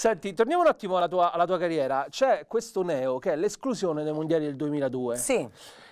Senti, torniamo un attimo alla tua, alla tua carriera. C'è questo Neo che è l'esclusione dei mondiali del 2002. Sì.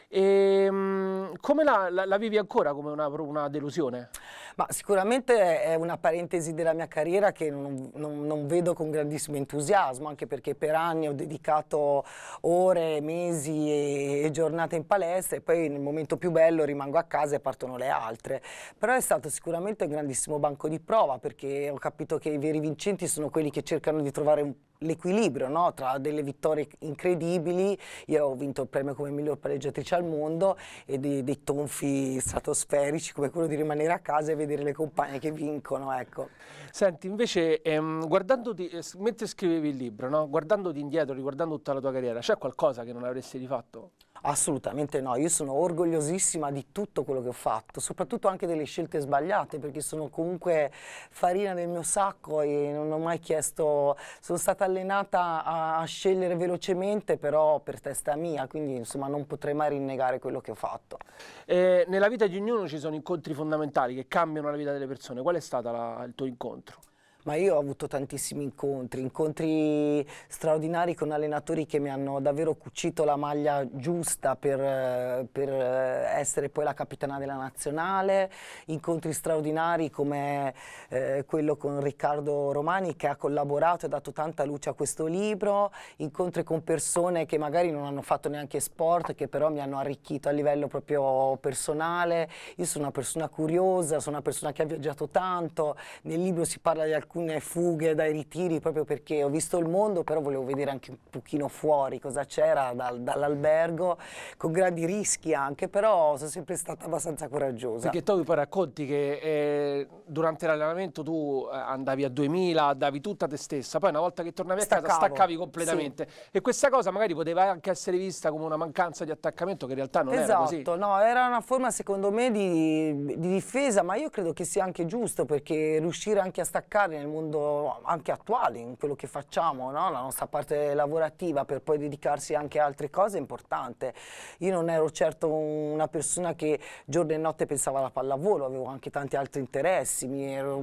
E, ehm, come la, la, la, vivi ancora come una, una delusione? Ma sicuramente è una parentesi della mia carriera che non, non, non vedo con grandissimo entusiasmo, anche perché per anni ho dedicato ore, mesi e, e giornate in palestra e poi nel momento più bello rimango a casa e partono le altre. Però è stato sicuramente un grandissimo banco di prova perché ho capito che i veri vincenti sono quelli che cercano di trovare un l'equilibrio no? tra delle vittorie incredibili, io ho vinto il premio come miglior pareggiatrice al mondo e dei, dei, tonfi stratosferici come quello di rimanere a casa e vedere le compagne che vincono. Ecco. Senti, invece ehm, guardandoti, eh, mentre scrivevi il libro, no? guardandoti indietro, riguardando tutta la tua carriera, c'è qualcosa che non avresti rifatto? Assolutamente no, io sono orgogliosissima di tutto quello che ho fatto, soprattutto anche delle scelte sbagliate perché sono comunque farina nel mio sacco e non ho mai chiesto, sono stata allenata a, scegliere velocemente però per testa mia, quindi insomma non potrei mai rinnegare quello che ho fatto. Eh, nella vita di ognuno ci sono incontri fondamentali che cambiano la vita delle persone, qual è stato la, il tuo incontro? ma io ho avuto tantissimi incontri, incontri straordinari con allenatori che mi hanno davvero cucito la maglia giusta per, per essere poi la capitana della nazionale, incontri straordinari come eh, quello con Riccardo Romani che ha collaborato e dato tanta luce a questo libro, incontri con persone che magari non hanno fatto neanche sport, che però mi hanno arricchito a livello proprio personale. Io sono una persona curiosa, sono una persona che ha viaggiato tanto, nel libro si parla di alcune alcune fughe dai ritiri proprio perché ho visto il mondo, però volevo vedere anche un pochino fuori cosa c'era dal, dall'albergo, con grandi rischi anche, però sono sempre stata abbastanza coraggiosa. Perché tu poi racconti che eh, durante l'allenamento tu eh, andavi a 2000, davi tutta te stessa, poi una volta che tornavi a Staccavo. casa staccavi completamente. Sì. E questa cosa magari poteva anche essere vista come una mancanza di attaccamento che in realtà non esatto, era così. Esatto, no, era una forma secondo me di, di difesa, ma io credo che sia anche giusto perché riuscire anche a staccare nel mondo anche attuale, in quello che facciamo, no? la nostra parte lavorativa, per poi dedicarsi anche a altre cose è importante. Io non ero certo una persona che giorno e notte pensava alla pallavolo, avevo anche tanti altri interessi, ero,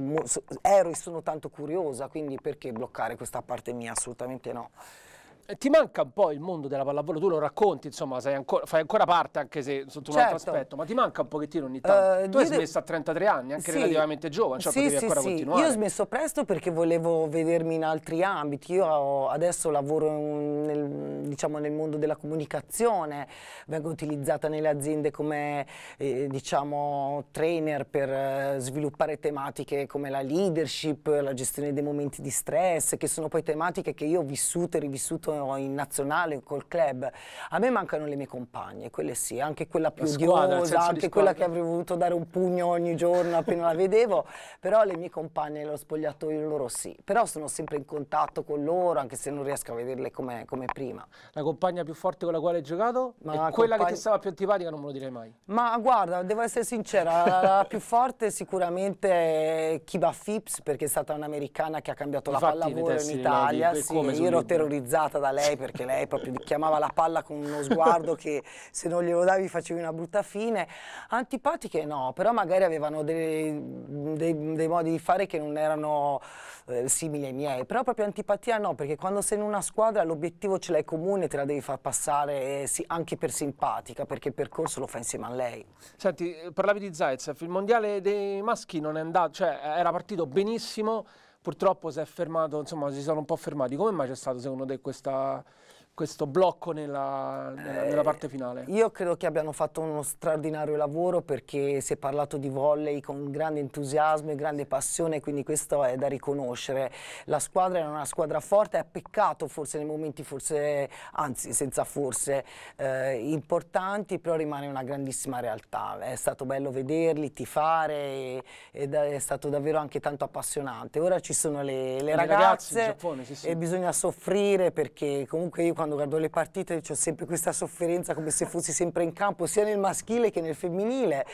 ero e sono tanto curiosa, quindi perché bloccare questa parte mia? Assolutamente no ti manca un po' il mondo della pallavolo, tu lo racconti, insomma, ancora, fai ancora parte anche se sotto un certo. altro aspetto, ma ti manca un pochettino ogni eh, tanto. Uh, tu hai smesso a 33 anni, anche sì. relativamente giovane, cioè sì, potevi sì, ancora sì. continuare. Io ho smesso presto perché volevo vedermi in altri ambiti, io adesso lavoro nel, diciamo, nel mondo della comunicazione, vengo utilizzata nelle aziende come eh, diciamo, trainer per eh, sviluppare tematiche come la leadership, la gestione dei momenti di stress, che sono poi tematiche che io ho vissuto e rivissuto in nazionale col club. A me mancano le mie compagne, quelle sì, anche quella più squadra, odiosa, anche quella che avrei voluto dare un pugno ogni giorno appena la vedevo, però le mie compagne nello spogliatoio loro sì, però sono sempre in contatto con loro anche se non riesco a vederle come, come prima. La compagna più forte con la quale hai giocato? Ma e quella compagna... che ti stava più antipatica non me lo direi mai. Ma guarda, devo essere sincera, la, più forte sicuramente è Kiba Phipps perché è stata un'americana che ha cambiato Infatti, la pallavolo in Italia, sì, io ero terrorizzata da da lei perché lei proprio chiamava la palla con uno sguardo che se non glielo davi facevi una brutta fine. Antipatiche no, però magari avevano dei, dei, dei modi di fare che non erano eh, simili ai miei, però proprio antipatia no, perché quando sei in una squadra l'obiettivo ce l'hai comune, te la devi far passare eh, sì, anche per simpatica, perché il percorso lo fa insieme a lei. Senti, eh, parlavi di Zaitsev, il mondiale dei maschi non è andato, cioè era partito benissimo, purtroppo si è fermato, insomma si sono un po' fermati. Come mai c'è stato secondo te questa questo blocco nella, nella, nella, eh, parte finale? Io credo che abbiano fatto uno straordinario lavoro perché si è parlato di volley con grande entusiasmo e grande passione, quindi questo è da riconoscere. La squadra era una squadra forte, è peccato forse nei momenti, forse, anzi senza forse, eh, importanti, però rimane una grandissima realtà. È stato bello vederli, tifare, ed è stato davvero anche tanto appassionante. Ora ci sono le, le, le ragazze, ragazze Giappone, sì, sì. e bisogna soffrire perché comunque io quando quando guardo le partite ho sempre questa sofferenza come se fossi sempre in campo, sia nel maschile che nel femminile.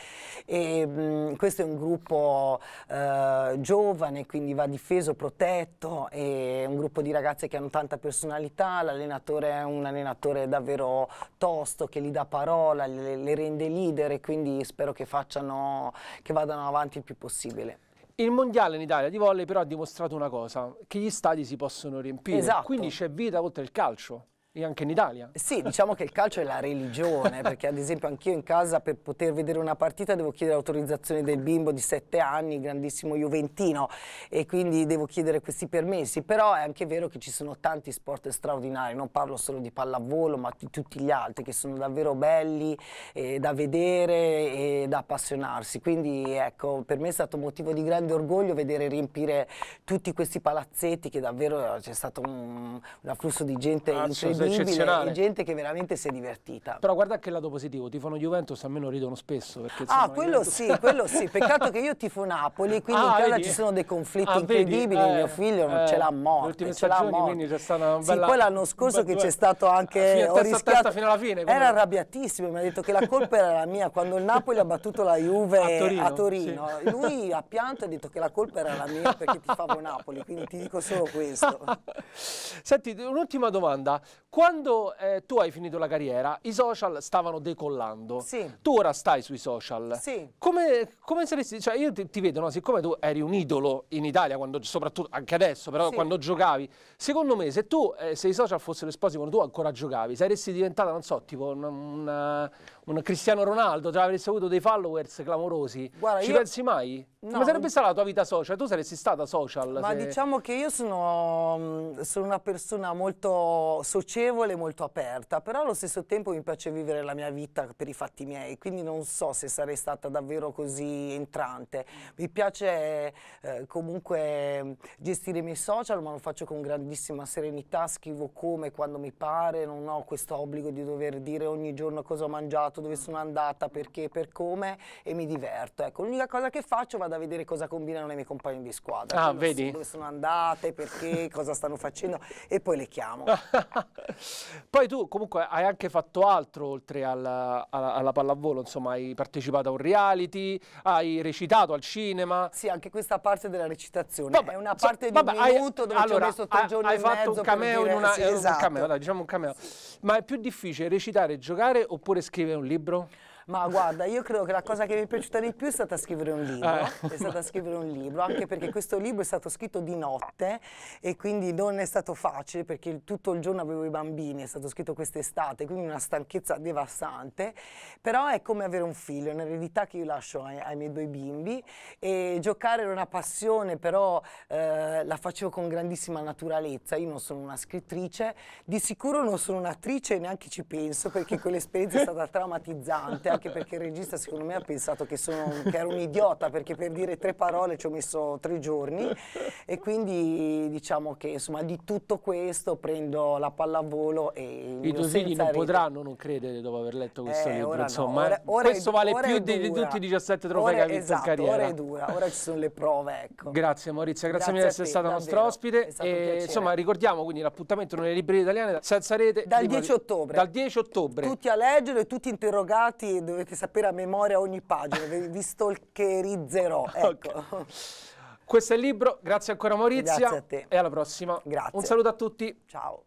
E, mh, questo è un gruppo eh, giovane, quindi va difeso, protetto, è un gruppo di ragazze che hanno tanta personalità, l'allenatore è un allenatore davvero tosto, che gli dà parola, le, le rende leader e quindi spero che, facciano, che vadano avanti il più possibile. Il mondiale in Italia di volley però ha dimostrato una cosa, che gli stadi si possono riempire, esatto. quindi c'è vita oltre il calcio. E anche in Italia. Sì, diciamo che il calcio è la religione, perché ad esempio anch'io in casa per poter vedere una partita devo chiedere l'autorizzazione del bimbo di 7 anni, grandissimo Juventino, e quindi devo chiedere questi permessi. Però è anche vero che ci sono tanti sport straordinari, non parlo solo di pallavolo, ma di tutti gli altri, che sono davvero belli eh, da vedere e da appassionarsi. Quindi ecco, per me è stato motivo di grande orgoglio vedere riempire tutti questi palazzetti, che davvero c'è stato un, un afflusso di gente incredibile ah, stato eccezionale. Di gente che veramente si è divertita. Però guarda che lato positivo, tifano Juventus almeno ridono spesso. Perché, ah, insomma, ah, quello Juventus... sì, quello sì. Peccato che io tifo Napoli, quindi ah, in casa ci sono dei conflitti ah, incredibili. Eh, mio figlio non eh, ce l'ha morto. Ce l'ha morto. Stata una bella, sì, poi l'anno scorso che c'è stato anche... Ah, ho rischiato, fino alla fine. Comunque. Era arrabbiatissimo, mi ha detto che la colpa era la mia quando il Napoli ha battuto la Juve a Torino. A Torino. Sì. Lui ha pianto e ha detto che la colpa era la mia perché tifavo Napoli, quindi ti dico solo questo. Senti, un'ultima domanda. Quando eh, tu hai finito la carriera, i social stavano decollando. Sì. Tu ora stai sui social. Sì. Come, come saresti... Cioè io ti, ti vedo, no? siccome tu eri un idolo in Italia, quando, soprattutto anche adesso, però sì. quando giocavi, secondo me se tu, eh, se i social fossero esposti quando tu ancora giocavi, saresti diventata, non so, tipo una, una un Cristiano Ronaldo già avresti avuto dei followers clamorosi, Guarda, ci io... pensi mai? No, Come sarebbe stata la tua vita social? Tu saresti stata social? Ma se... diciamo che io sono, mm, sono, una persona molto socievole, molto aperta, però allo stesso tempo mi piace vivere la mia vita per i fatti miei, quindi non so se sarei stata davvero così entrante. Mi piace eh, comunque mm, gestire i miei social, ma lo faccio con grandissima serenità, scrivo come, quando mi pare, non ho questo obbligo di dover dire ogni giorno cosa ho mangiato, fatto, dove sono andata, perché, per come e mi diverto. Ecco, l'unica cosa che faccio vado a vedere cosa combinano i miei compagni di squadra. Ah, cioè, vedi? Dove sono andate, perché, cosa stanno facendo e poi le chiamo. poi tu comunque hai anche fatto altro oltre alla, alla, alla pallavolo, insomma hai partecipato a un reality, hai recitato al cinema. Sì, anche questa parte della recitazione vabbè, è una parte so, di vabbè, un minuto hai, dove allora, ci ho messo tre giorni hai fatto un cameo dire, in una... Sì, eh, esatto. un cameo, dai, diciamo un cameo. Sì. Ma è più difficile recitare, giocare oppure scrivere un libro Ma guarda, io credo che la cosa che mi è piaciuta di più è stata scrivere un libro, eh. è stata scrivere un libro, anche perché questo libro è stato scritto di notte e quindi non è stato facile perché tutto il giorno avevo i bambini, è stato scritto quest'estate, quindi una stanchezza devastante, però è come avere un figlio, è un'eredità che io lascio ai, ai, miei due bimbi e giocare era una passione, però eh, la facevo con grandissima naturalezza, io non sono una scrittrice, di sicuro non sono un'attrice e neanche ci penso perché quell'esperienza è stata traumatizzante anche perché il regista secondo me ha pensato che, sono, che ero un idiota perché per dire tre parole ci ho messo tre giorni e quindi diciamo che insomma di tutto questo prendo la palla pallavolo e I tuoi figli non potranno non credere dopo aver letto questo eh, libro, insomma. No. Ora, eh. ora questo è, vale più di, di, tutti i 17 trofei che hai vinto esatto, in carriera. Ora è dura, ora ci sono le prove, ecco. Grazie Maurizio grazie, grazie mille di essere stata davvero, nostra ospite. E, insomma, ricordiamo quindi l'appuntamento nelle librerie italiane senza rete. Dal 10 ottobre. Dal 10 ottobre. Tutti a leggere, tutti interrogati dovete, sapere a memoria ogni pagina, vi stalkerizzerò. Ecco. Okay. Questo è il libro, grazie ancora Maurizio. Grazie a te. E alla prossima. Grazie. Un saluto a tutti. Ciao.